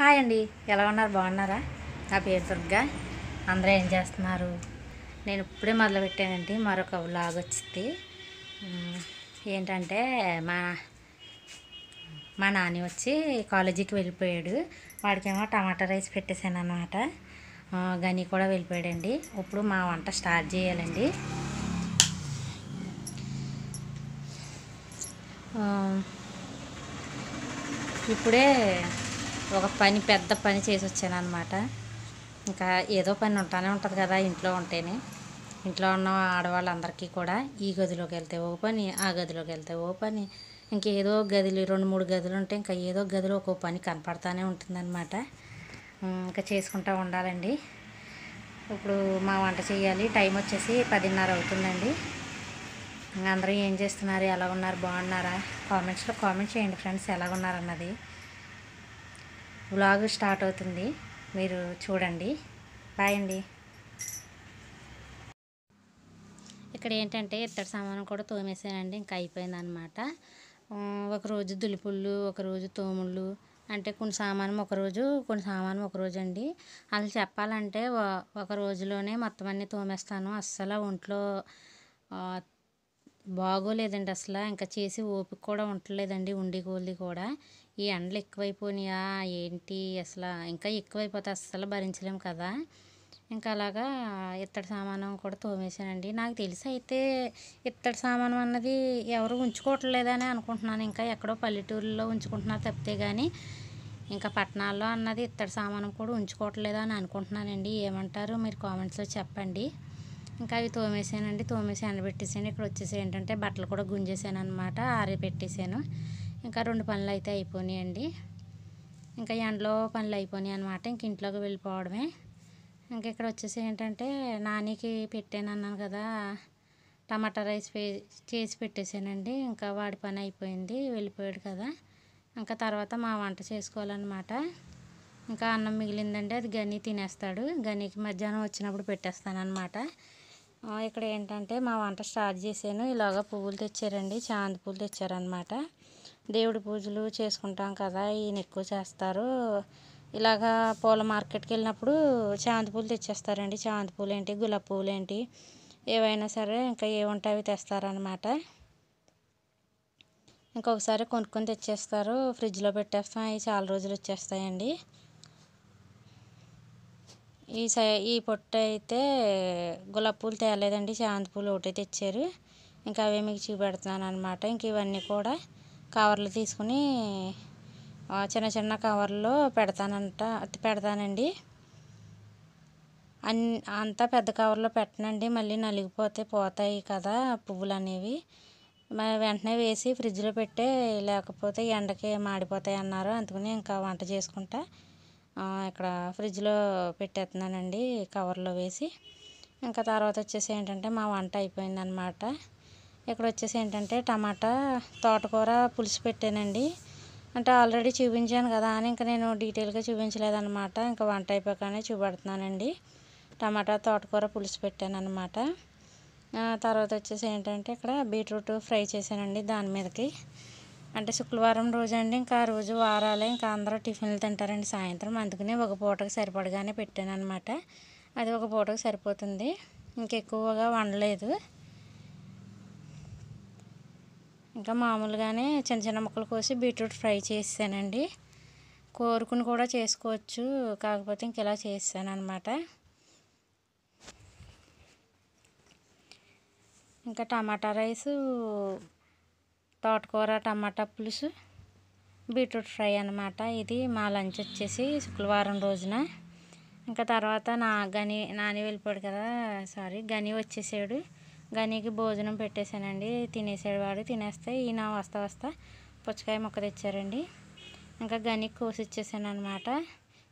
hi అండి ఎలా ఉన్నారు బాగున్నారా నా పేరు దుర్గా అందరూ ఏం చేస్తున్నారు నేను ఇప్పుడే మొదలుపెట్టానండి మరొక వ్లాగ్ వచ్చింది ఏంటంటే మా మా నాని వచ్చి కాలేజీకి వెళ్ళిపోయాడు వాడికేమో టమాటా రైస్ పెట్టేశాను అనమాట గని కూడా వెళ్ళిపోయాడండి ఇప్పుడు మా వంట స్టార్ట్ చేయాలండి ఇప్పుడే ఒక పని పెద్ద పని చేసి వచ్చాను అనమాట ఇంకా ఏదో పని ఉంటానే ఉంటుంది కదా ఇంట్లో ఉంటేనే ఇంట్లో ఉన్న ఆడవాళ్ళందరికీ కూడా ఈ గదిలోకి వెళ్తే ఓ పని ఆ గదిలోకి వెళ్తే ఓ పని ఇంకేదో గదులు రెండు మూడు గదులు ఉంటే ఇంకా ఏదో గదిలో ఒక్కో పని కనపడతానే ఉంటుందన్నమాట ఇంకా చేసుకుంటూ ఉండాలండి ఇప్పుడు మా వంట చేయాలి టైం వచ్చేసి పదిన్నర అవుతుందండి అందరూ ఏం చేస్తున్నారు ఎలా ఉన్నారు బాగున్నారా కామెంట్స్లో కామెంట్ చేయండి ఫ్రెండ్స్ ఎలా ఉన్నారన్నది బ్లాగ్ స్టార్ట్ అవుతుంది మీరు చూడండి బాయ్ అండి ఇక్కడ ఏంటంటే ఇత్తడి సామాను కూడా తోమేసానండి ఇంకా అయిపోయింది అనమాట ఒకరోజు దులిపుళ్ళు ఒకరోజు తోముళ్ళు అంటే కొన్ని సామానం ఒకరోజు కొన్ని సామానం ఒకరోజు అండి అసలు చెప్పాలంటే ఒక రోజులోనే మొత్తం అన్నీ తోమేస్తాను అస్సలు ఒంట్లో బాగోలేదండి అసలు ఇంకా చేసి ఓపిక కూడా ఉండలేదండి ఉండి కోళ్ళి కూడా ఈ ఎండలు ఎక్కువైపోయినాయా ఏంటి అసలు ఇంకా ఎక్కువైపోతే అస్సలు భరించలేము కదా ఇంకా అలాగా ఇత్తడి సామానం కూడా తోమేశానండి నాకు తెలిసి అయితే ఇత్తడి సామానం అన్నది ఎవరు ఉంచుకోవట్లేదని అనుకుంటున్నాను ఇంకా ఎక్కడో పల్లెటూరులో ఉంచుకుంటున్నారు తప్పితే కానీ ఇంకా పట్టణాల్లో అన్నది ఇత్తడి సామానం కూడా ఉంచుకోవట్లేదు అని అనుకుంటున్నానండి ఏమంటారు మీరు కామెంట్స్లో చెప్పండి ఇంకా అవి తోమేసానండి తోమేసి ఎండబెట్టేసాను ఇక్కడ వచ్చేసి ఏంటంటే బట్టలు కూడా గుంజేసాను అనమాట ఆరి పెట్టేశాను ఇంకా రెండు పనులు అయితే అయిపోయినాయండి ఇంకా ఎండలో పనులు అయిపోయినాయి అనమాట ఇంక ఇంట్లోకి వెళ్ళిపోవడమే ఇంకా ఇక్కడ వచ్చేసి ఏంటంటే నానికి పెట్టాను అన్నాను కదా టమాటా రైస్ చేసి పెట్టేశానండి ఇంకా వాడి పని అయిపోయింది వెళ్ళిపోయాడు కదా ఇంకా తర్వాత మా వంట చేసుకోవాలన్నమాట ఇంకా అన్నం మిగిలిందండి అది గని తినేస్తాడు గనికి మధ్యాహ్నం వచ్చినప్పుడు పెట్టేస్తానమాట ఇక్కడ ఏంటంటే మా వంట స్టార్ట్ చేశాను ఇలాగ పువ్వులు తెచ్చారండి చాంది పువ్వులు తెచ్చారనమాట దేవుడి పూజలు చేసుకుంటాం కదా ఈయన ఎక్కువ చేస్తారు ఇలాగా పూల మార్కెట్కి వెళ్ళినప్పుడు చామంతి పూలు తెచ్చేస్తారండి చామంతి పూలు ఏంటి గులాబీ పూలు ఏంటి ఏవైనా సరే ఇంకా ఉంటే అవి తెస్తారనమాట ఇంకొకసారి కొనుక్కొని తెచ్చేస్తారు ఫ్రిడ్జ్లో పెట్టేస్తాం అవి చాలా రోజులు వచ్చేస్తాయండి ఈ సై ఈ పొట్ట అయితే గులాబీ పూలు తేలేదండి చామంతి పూలు ఒకటే తెచ్చారు ఇంకా అవే మీకు చూపెడుతున్నాను అనమాట ఇంక ఇవన్నీ కూడా కవర్లు తీసుకుని చిన్న చిన్న కవర్లో పెడతానంట పెడతానండి అన్ అంతా పెద్ద కవర్లో పెట్టనండి మళ్ళీ నలిగిపోతే పోతాయి కదా పువ్వులు అనేవి మరి వెంటనే వేసి ఫ్రిడ్జ్లో పెట్టే లేకపోతే ఎండకి మాడిపోతాయి అన్నారు అందుకని ఇంకా వంట చేసుకుంటా ఇక్కడ ఫ్రిడ్జ్లో పెట్టేస్తున్నానండి కవర్లో వేసి ఇంకా తర్వాత వచ్చేసి ఏంటంటే మా వంట అయిపోయిందనమాట ఇక్కడ వచ్చేసి ఏంటంటే టమాటా తోటకూర పులుసు పెట్టానండి అంటే ఆల్రెడీ చూపించాను కదా అని ఇంకా నేను డీటెయిల్గా చూపించలేదన్నమాట ఇంకా వంట అయిపోగానే చూపెడుతున్నానండి టమాటా తోటకూర పులుసు పెట్టాను అనమాట తర్వాత వచ్చేసి ఏంటంటే ఇక్కడ బీట్రూట్ ఫ్రై చేశానండి దాని మీదకి అంటే శుక్రవారం రోజు అండి ఇంకా ఆ రోజు వారాలే ఇంకా అందరూ టిఫిన్లు తింటారండి సాయంత్రం అందుకనే ఒక పూటకు సరిపడగానే పెట్టాను అనమాట అది ఒక పూటకు సరిపోతుంది ఇంకెక్కువగా వండలేదు ఇంకా మామూలుగానే చిన్న చిన్న ముక్కలు కోసి బీట్రూట్ ఫ్రై చేసానండి కోరుకుని కూడా చేసుకోవచ్చు కాకపోతే ఇంక ఇలా చేసాను అనమాట ఇంకా టమాటా రైసు తోటకూర టమాటా పులుసు బీట్రూట్ ఫ్రై అనమాట ఇది మా లంచ్ వచ్చేసి శుక్రవారం రోజున ఇంకా తర్వాత నా గని నాని వెళ్ళిపోయాడు కదా సారీ గని వచ్చేసాడు గనికి భోజనం పెట్టేశానండి తినేసాడు వాడు తినేస్తే ఈయన వస్తా వస్తా పుచ్చకాయ మొక్క తెచ్చారండి ఇంకా గనికి కోసి ఇచ్చేసాను అనమాట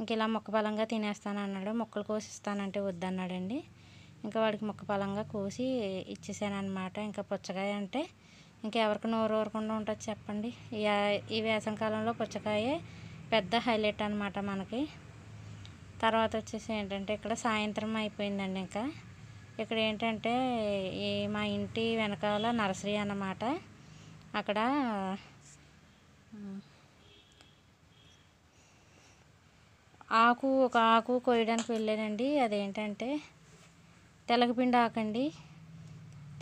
ఇంక ఇలా మొక్క బలంగా తినేస్తాను అన్నాడు మొక్కలు కోసిస్తానంటే వద్దన్నాడండి ఇంకా వాడికి మొక్క బలంగా కోసి ఇచ్చేసాను అనమాట ఇంకా పుచ్చకాయ అంటే ఇంకెవరికి నోరు ఊరకుండా ఉంటుంది చెప్పండి ఈ వేసవికాలంలో పుచ్చకాయే పెద్ద హైలైట్ అనమాట మనకి తర్వాత వచ్చేసి ఏంటంటే ఇక్కడ సాయంత్రం అయిపోయిందండి ఇంకా ఇక్కడ ఏంటంటే ఈ మా ఇంటి వెనకాల నర్సరీ అన్నమాట అక్కడ ఆకు ఒక ఆకు కోయడానికి వెళ్ళానండి అదేంటంటే తెలగపిండి ఆకండి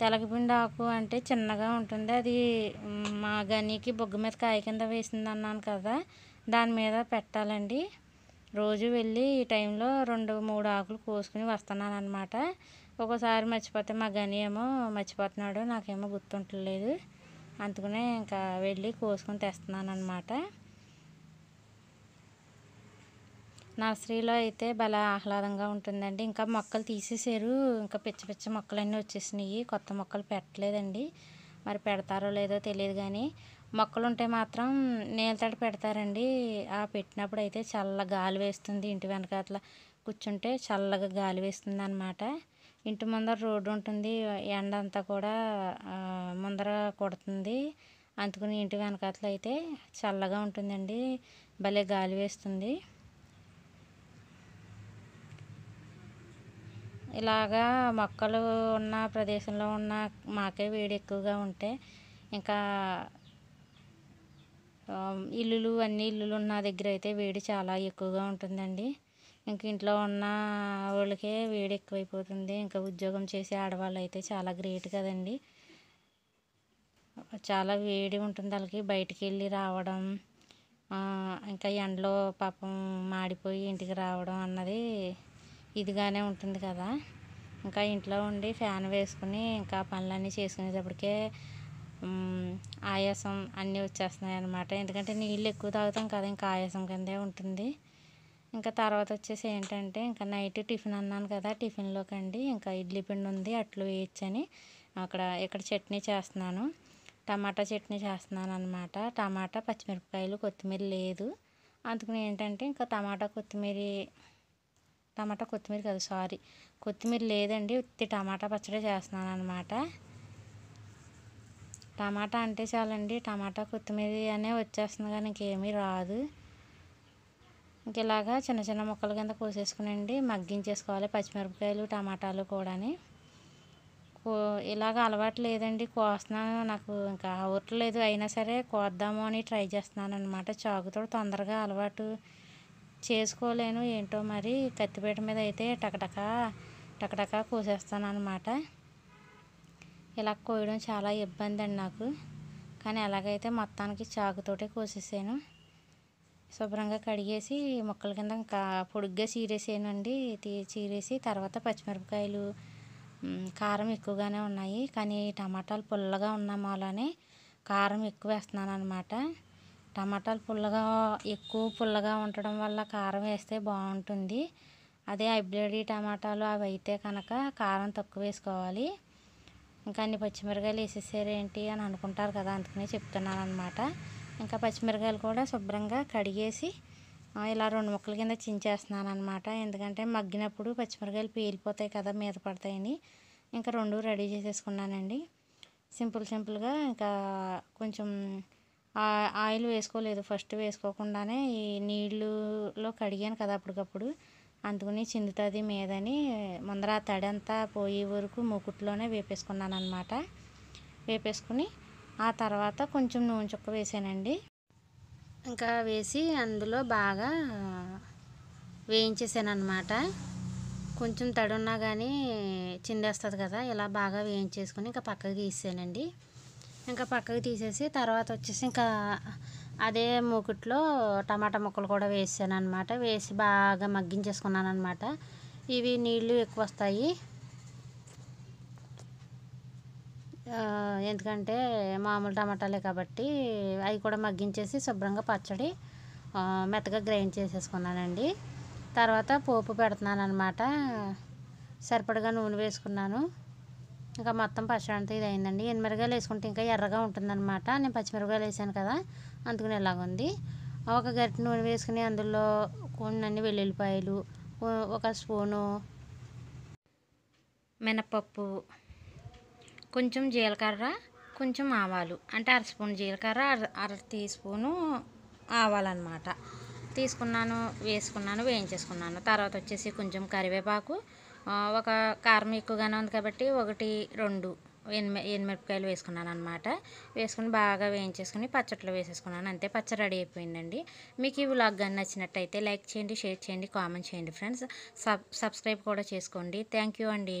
తెలగపిండి ఆకు అంటే చిన్నగా ఉంటుంది అది మా గనికి బొగ్గు మీద కాయ కింద వేసింది అన్నాను కదా దాని మీద పెట్టాలండి రోజు వెళ్ళి ఈ టైంలో రెండు మూడు ఆకులు కోసుకుని వస్తున్నాను అనమాట ఒక్కోసారి మర్చిపోతే మా గని ఏమో మర్చిపోతున్నాడు నాకేమో గుర్తుంటలేదు అందుకనే ఇంకా వెళ్ళి కోసుకొని తెస్తున్నాను అనమాట నర్సరీలో అయితే భలే ఆహ్లాదంగా ఉంటుందండి ఇంకా మొక్కలు తీసేసారు ఇంకా పిచ్చి పిచ్చి మొక్కలన్నీ వచ్చేసినాయి కొత్త మొక్కలు పెట్టలేదండి మరి పెడతారో లేదో తెలియదు కానీ మొక్కలు ఉంటే మాత్రం నీళ్ళతోటి పెడతారండి ఆ పెట్టినప్పుడు అయితే చల్ల గాలి వేస్తుంది ఇంటి అట్లా కూర్చుంటే చల్లగా గాలి వేస్తుంది అనమాట ఇంటి ముందర రోడ్డు ఉంటుంది ఎండ అంతా కూడా ముందర కొడుతుంది అందుకని ఇంటి వెనకాతల అయితే చల్లగా ఉంటుందండి భలే గాలి వేస్తుంది ఇలాగా మొక్కలు ఉన్న ప్రదేశంలో ఉన్న మాకే వేడి ఎక్కువగా ఉంటే ఇంకా ఇల్లులు అన్ని ఇల్లులు ఉన్న దగ్గర అయితే వేడి చాలా ఎక్కువగా ఉంటుందండి ఇంక ఇంట్లో ఉన్న వాళ్ళకే వేడి ఎక్కువైపోతుంది ఇంకా ఉద్యోగం చేసే ఆడవాళ్ళు అయితే చాలా గ్రేట్ కదండి చాలా వేడి ఉంటుంది వాళ్ళకి బయటికి వెళ్ళి రావడం ఇంకా ఎండలో పాపం మాడిపోయి ఇంటికి రావడం అన్నది ఇదిగానే ఉంటుంది కదా ఇంకా ఇంట్లో ఉండి ఫ్యాన్ వేసుకుని ఇంకా పనులన్నీ చేసుకునేటప్పటికే ఆయాసం అన్నీ వచ్చేస్తున్నాయి అన్నమాట ఎందుకంటే నీళ్ళు ఎక్కువ తాగుతాం కదా ఇంకా ఆయాసం కిందే ఉంటుంది ఇంకా తర్వాత వచ్చేసి ఏంటంటే ఇంకా నైట్ టిఫిన్ అన్నాను కదా టిఫిన్లోకి అండి ఇంకా ఇడ్లీ పిండి ఉంది అట్లు వేయచ్చని అక్కడ ఇక్కడ చట్నీ చేస్తున్నాను టమాటా చట్నీ చేస్తున్నాను అనమాట టమాటా పచ్చిమిరపకాయలు కొత్తిమీర లేదు అందుకని ఏంటంటే ఇంకా టమాటా కొత్తిమీర టమాటా కొత్తిమీర కదా సారీ కొత్తిమీర లేదండి ఉత్తి టమాటా పచ్చడి చేస్తున్నాను అనమాట టమాటా అంటే చాలండి టమాటా కొత్తిమీర అనే వచ్చేస్తుంది కానీ ఇంకేమీ రాదు ఇంకా ఇలాగా చిన్న చిన్న ముక్కలు కింద కోసేసుకునండి మగ్గించేసుకోవాలి పచ్చిమిరపకాయలు టమాటాలు కూడాని ఇలాగ అలవాటు లేదండి కోస్తున్నాను నాకు ఇంకా అవ్వట్లేదు అయినా సరే కోద్దాము అని ట్రై చేస్తున్నాను అనమాట చాకుతో తొందరగా అలవాటు చేసుకోలేను ఏంటో మరి కత్తిపేట మీద అయితే టకటక టకటక కోసేస్తాను అనమాట ఇలా కోయడం చాలా ఇబ్బంది అండి నాకు కానీ ఎలాగైతే మొత్తానికి చాకుతోటే కోసేసాను శుభ్రంగా కడిగేసి ముక్కల కింద ఇంకా పొడుగ్గా చీరేసానండి చీరేసి తర్వాత పచ్చిమిరపకాయలు కారం ఎక్కువగానే ఉన్నాయి కానీ టమాటాలు పుల్లగా ఉన్న అలానే కారం ఎక్కువ వేస్తున్నాను అనమాట టమాటాలు పుల్లగా ఎక్కువ పుల్లగా ఉండటం వల్ల కారం వేస్తే బాగుంటుంది అదే హైబ్రిడ్ టమాటాలు అవి అయితే కనుక కారం తక్కువ వేసుకోవాలి ఇంకా అన్ని పచ్చిమిరకాయలు వేసేసారేంటి అని అనుకుంటారు కదా అందుకనే చెప్తున్నాను అనమాట ఇంకా పచ్చిమిరకాయలు కూడా శుభ్రంగా కడిగేసి ఇలా రెండు ముక్కల కింద చించేస్తున్నాను అనమాట ఎందుకంటే మగ్గినప్పుడు పచ్చిమిరకాయలు పేలిపోతాయి కదా మీద పడతాయని ఇంకా రెండు రెడీ చేసేసుకున్నానండి సింపుల్ సింపుల్గా ఇంకా కొంచెం ఆయిల్ వేసుకోలేదు ఫస్ట్ వేసుకోకుండానే ఈ నీళ్ళులో కడిగాను కదా అప్పటికప్పుడు అందుకుని చిందుతుంది మీదని ముందర తడంతా పోయే వరకు మూకుట్లోనే వేపేసుకున్నాను అనమాట వేపేసుకుని ఆ తర్వాత కొంచెం నూనె చుక్క వేసానండి ఇంకా వేసి అందులో బాగా వేయించేసాను అనమాట కొంచెం తడున్నా కానీ చిందేస్తుంది కదా ఇలా బాగా వేయించేసుకొని ఇంకా పక్కకు తీసానండి ఇంకా పక్కకు తీసేసి తర్వాత వచ్చేసి ఇంకా అదే మూకుట్లో టమాటా ముక్కలు కూడా వేసాను అనమాట వేసి బాగా మగ్గించేసుకున్నాను అనమాట ఇవి నీళ్ళు ఎక్కువ వస్తాయి ఎందుకంటే మామూలు టమాటాలే కాబట్టి అవి కూడా మగ్గించేసి శుభ్రంగా పచ్చడి మెత్తగా గ్రైండ్ చేసేసుకున్నానండి తర్వాత పోపు పెడుతున్నాను అనమాట సరిపడగా నూనె వేసుకున్నాను ఇంకా మొత్తం పచ్చడంతా ఇది అయిందండి ఎనిమిరగాయలు వేసుకుంటే ఇంకా ఎర్రగా ఉంటుందన్నమాట నేను పచ్చిమిరపకాయలు వేసాను కదా అందుకని ఇలాగుంది ఒక గరిటె నూనె వేసుకుని అందులో కొన్ని వెల్లుల్లిపాయలు ఒక స్పూను మినపప్పు కొంచెం జీలకర్ర కొంచెం ఆవాలు అంటే అర స్పూన్ జీలకర్ర అర టీ స్పూను ఆవాలన్నమాట తీసుకున్నాను వేసుకున్నాను వేయించేసుకున్నాను తర్వాత వచ్చేసి కొంచెం కరివేపాకు ఒక కారం ఎక్కువగానే ఉంది కాబట్టి ఒకటి రెండు ఎనిమి ఎనిమిరపకాయలు వేసుకున్నాను అనమాట వేసుకుని బాగా వేయించేసుకుని పచ్చట్లో వేసేసుకున్నాను అంతే పచ్చ రెడీ అయిపోయిందండి మీకు ఈ వ్లాగ్ కానీ నచ్చినట్టయితే లైక్ చేయండి షేర్ చేయండి కామెంట్ చేయండి ఫ్రెండ్స్ సబ్ సబ్స్క్రైబ్ కూడా చేసుకోండి థ్యాంక్ యూ అండి